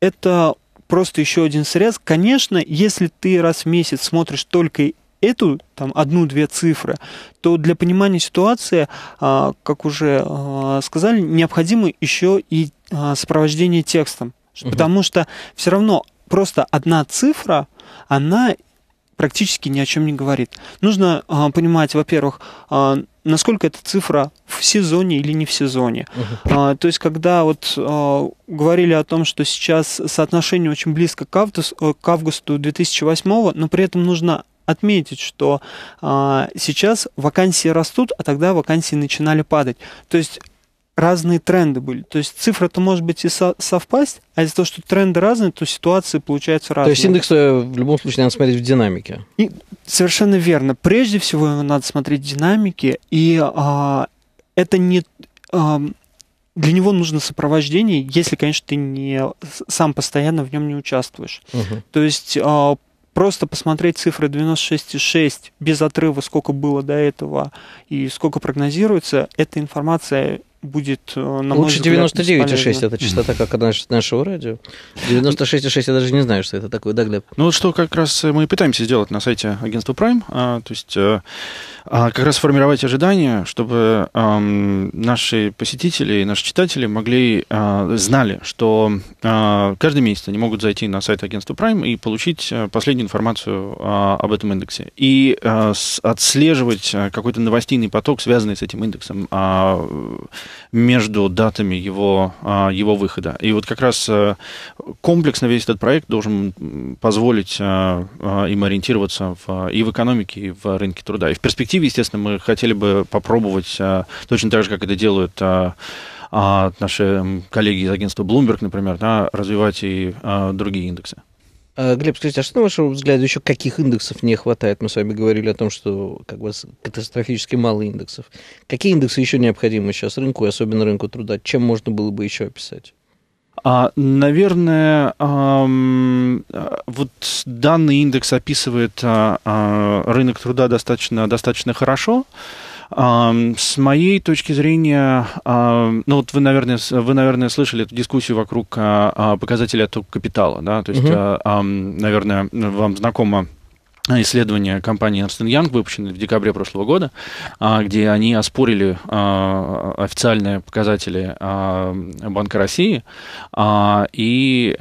это просто еще один срез. Конечно, если ты раз в месяц смотришь только эту там одну-две цифры, то для понимания ситуации, а, как уже а, сказали, необходимо еще и а, сопровождение текстом. Угу. Потому что все равно просто одна цифра, она практически ни о чем не говорит. Нужно понимать, во-первых, насколько эта цифра в сезоне или не в сезоне. uh то есть, когда вот говорили о том, что сейчас соотношение очень близко к, к августу 2008, но при этом нужно отметить, что а, сейчас вакансии растут, а тогда вакансии начинали падать. То есть разные тренды были. То есть цифра-то может быть и со- совпасть, а из-за того, что тренды разные, то ситуации получаются разные. То есть индекс э, в любом случае надо смотреть в динамике. И, совершенно верно. Прежде всего надо смотреть в динамике, и а, это не... А, для него нужно сопровождение, если, конечно, ты не сам постоянно в нем не участвуешь. Угу. То есть а, просто посмотреть цифры 96,6 без отрыва, сколько было до этого и сколько прогнозируется, эта информация будет, э, на Лучше 99,6 это частота, как нашего радио. 96,6 я даже не знаю, что это такое, да, Глеб? Ну, что как раз э, мы пытаемся сделать на сайте агентства Prime, а, то есть э, а, как раз формировать ожидания, чтобы а, наши посетители и наши читатели могли, а, знали, что а, каждый месяц они могут зайти на сайт агентства Prime и получить последнюю информацию а, об этом индексе. И а, с, отслеживать какой-то новостейный поток, связанный с этим индексом. А, между датами его, а, его выхода. И вот как раз э, комплексно весь этот проект должен позволить э, э, им ориентироваться в, и в экономике, и в рынке труда. И в перспективе, естественно, мы хотели бы попробовать точно так же, как это делают а, наши коллеги из агентства Bloomberg, например, да, развивать и другие индексы. А, Глеб, скажите, а что, на ваш взгляд, еще каких индексов не хватает? Мы с вами говорили о том, что как бы катастрофически мало индексов. Какие индексы еще необходимы сейчас рынку, и особенно рынку труда? Чем можно было бы еще описать? А, наверное, эм, вот данный индекс описывает э, рынок труда достаточно, достаточно хорошо. С моей точки зрения, ну вот вы, наверное, вы, наверное, слышали эту дискуссию вокруг а, а, показателя оттока капитала, да, то есть, угу. наверное, вам знакомо исследование компании Ernst Young, выпущенное в декабре прошлого года, где они оспорили официальные показатели Банка России и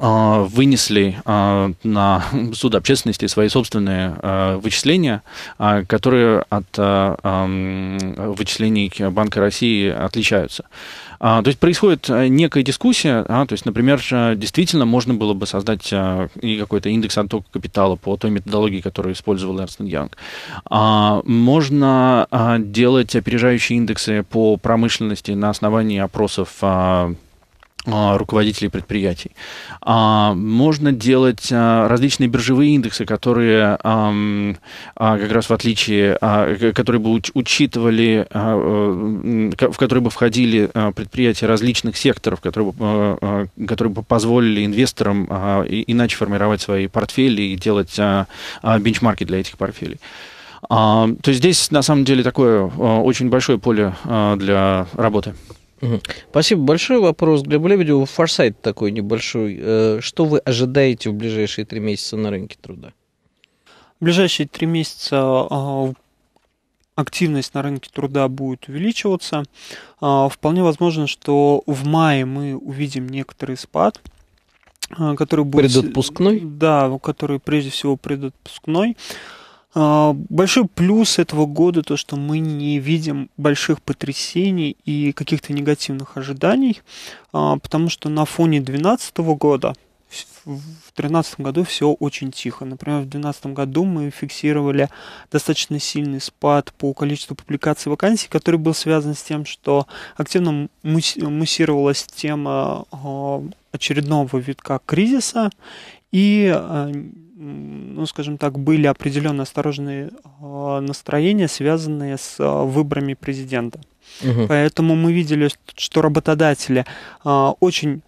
а, вынесли а, на суд общественности свои собственные а, вычисления, которые от вычислений Банка России отличаются. То есть происходит некая дискуссия, а, то есть, например, действительно можно было бы создать и какой-то индекс оттока капитала по той методологии, которую использовал Эрнст Янг. Можно делать опережающие индексы по промышленности на основании опросов а, руководителей предприятий. А, можно делать а, различные биржевые индексы, которые как раз в отличие, которые бы учитывали, э, в которые бы входили предприятия различных секторов, которые бы, которые бы позволили инвесторам иначе формировать свои портфели и делать бенчмарки для этих портфелей. То есть здесь на самом деле такое очень большое поле для работы. Спасибо большое. Вопрос для Лебедева. Форсайт такой небольшой. Э, что вы ожидаете в ближайшие три месяца на рынке труда? В ближайшие три месяца а, активность на рынке труда будет увеличиваться. А, вполне возможно, что в мае мы увидим некоторый спад а, который будет... Предотпускной? Да, который прежде всего предотпускной. А, большой плюс этого года то, что мы не видим больших потрясений и каких-то негативных ожиданий, а, потому что на фоне 2012 года, в 2013 году все очень тихо. Например, в 2012 году мы фиксировали достаточно сильный спад по количеству публикаций вакансий, который был связан с тем, что активно муссировалась тема а, очередного витка кризиса, и, а, ну, скажем так, были определенные осторожные а, настроения, связанные с а, выборами президента. Угу. Поэтому мы видели, что работодатели очень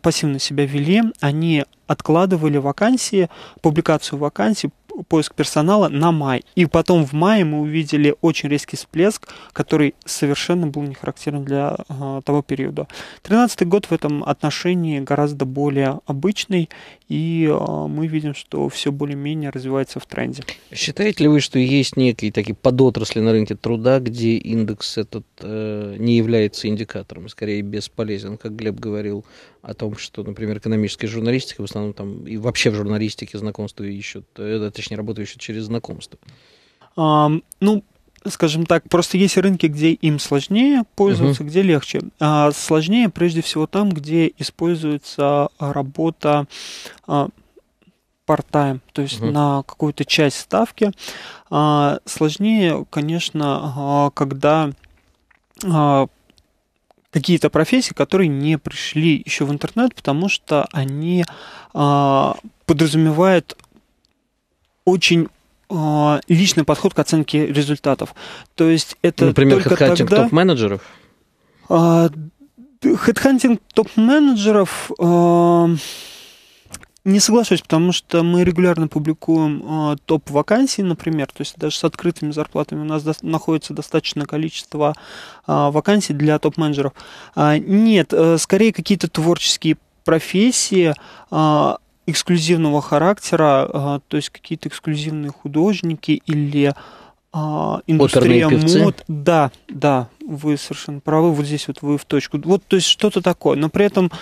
пассивно себя вели, они откладывали вакансии, публикацию вакансий поиск персонала на май. И потом в мае мы увидели очень резкий всплеск, который совершенно был не характерен для э, того периода. 2013 год в этом отношении гораздо более обычный, и э, мы видим, что все более-менее развивается в тренде. Считаете ли вы, что есть некие такие подотрасли на рынке труда, где индекс этот э, не является индикатором, скорее бесполезен, как Глеб говорил, о том, что, например, экономическая журналистика в основном там и вообще в журналистике знакомство ищут, э, точнее, работу ищут через знакомство. А, ну, скажем так, просто есть рынки, где им сложнее пользоваться, угу. где легче. А, сложнее, прежде всего, там, где используется работа а, part-time, то есть угу. на какую-то часть ставки. А, сложнее, конечно, а, когда а, какие-то профессии, которые не пришли еще в интернет, потому что они а, подразумевают очень а, личный подход к оценке результатов. То есть это Например, только хедхантинг тогда... топ-менеджеров? А, хедхантинг топ-менеджеров... А, не соглашусь, потому что мы регулярно публикуем э, топ вакансий, например, то есть даже с открытыми зарплатами у нас до- находится достаточное количество э, вакансий для топ-менеджеров. Э, нет, э, скорее какие-то творческие профессии. Э, эксклюзивного характера, то есть какие-то эксклюзивные художники или а, индустрия мод. Да, да, вы совершенно правы, вот здесь вот вы в точку. Вот, то есть что-то такое. Но при этом,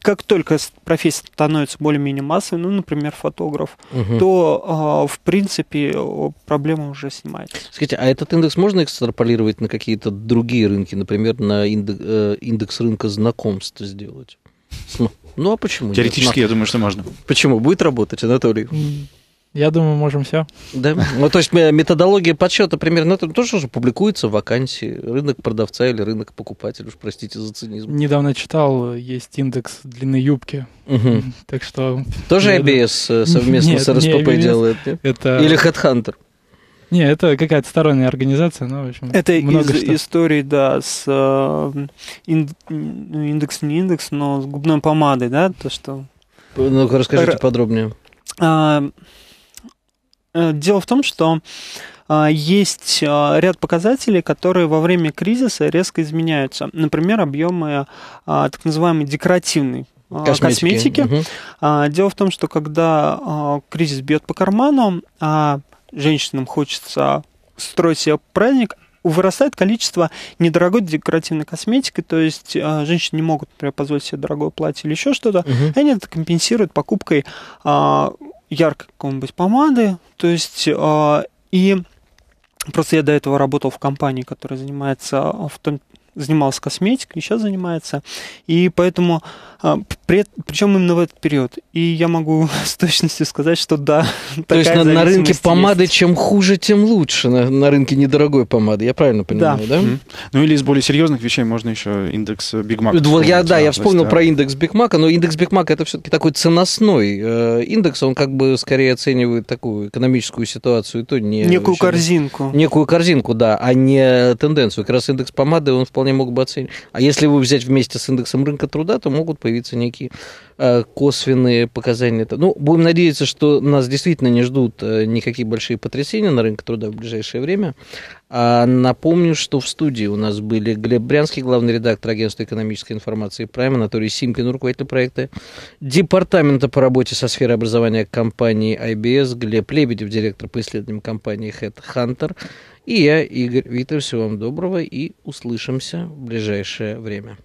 как только профессия становится более-менее массовой, ну, например, фотограф, угу. то, а, в принципе, проблема уже снимается. Скажите, а этот индекс можно экстраполировать на какие-то другие рынки? Например, на э, индекс рынка знакомств сделать? Ну, ну а почему? Теоретически, нет? я думаю, что можно. Почему? Будет работать, Анатолий? Я думаю, можем все. Да. Ну, то есть э, методология подсчета примерно ну, это тоже уже публикуется в вакансии. Рынок продавца или рынок покупателя, уж простите за цинизм. Недавно читал, есть индекс длины юбки. Угу. Так что... Тоже ABS а э, совместно нет, с РСПП не делает? Нет? Это... Или Headhunter? Не, это какая-то сторонняя организация, но в общем. Это много из что. истории, да, с э, ну, индекс не индекс, но с губной помадой, да, то что. Ну-ка расскажите Р... подробнее. А, Э, дело в том, что а, есть а, ряд показателей, которые во время кризиса резко изменяются. Например, объемы а, так называемой декоративной косметики. косметики. Угу. Дело в том, что когда кризис бьет по карману, а женщинам хочется строить себе праздник, вырастает количество недорогой декоративной косметики, то есть э, женщины не могут, например, позволить себе дорогое платье или еще что-то, угу. они это компенсируют покупкой э, яркой какой-нибудь помады. То есть а, и Просто я до этого работал в компании, которая занимается а, в том, занимался косметикой, и сейчас занимается. И поэтому, а, при, причем именно в этот период. И я могу [LAUGHS] с точностью сказать, что да. То есть на, на рынке помады есть. чем хуже, тем лучше. На, на рынке недорогой помады, я правильно понимаю, да? да? Mm-hmm. Ну или из более серьезных вещей можно еще индекс э, Биг Мака. я, да, я вспомнил да. про индекс Биг Мака, но индекс Биг Мака это все-таки такой ценосной э, индекс, он как бы скорее оценивает такую экономическую ситуацию, и то не... Некую вообще, корзинку. Некую корзинку, да, а не тенденцию. Как раз индекс помады, он вполне вполне мог бы оценить. А если его взять вместе с индексом рынка труда, то могут появиться некие э, косвенные показания. Ну, будем надеяться, что нас действительно не ждут э, никакие большие потрясения на рынке труда в ближайшее время. А напомню, что в студии у нас были Глеб Брянский, главный редактор агентства экономической информации Prime, Анатолий Симкин, руководитель проекта Департамента по работе со сферой образования компании IBS, Глеб Лебедев, директор по исследованиям компании HeadHunter. И я, Игорь Виттер, всего вам доброго и услышимся в ближайшее время.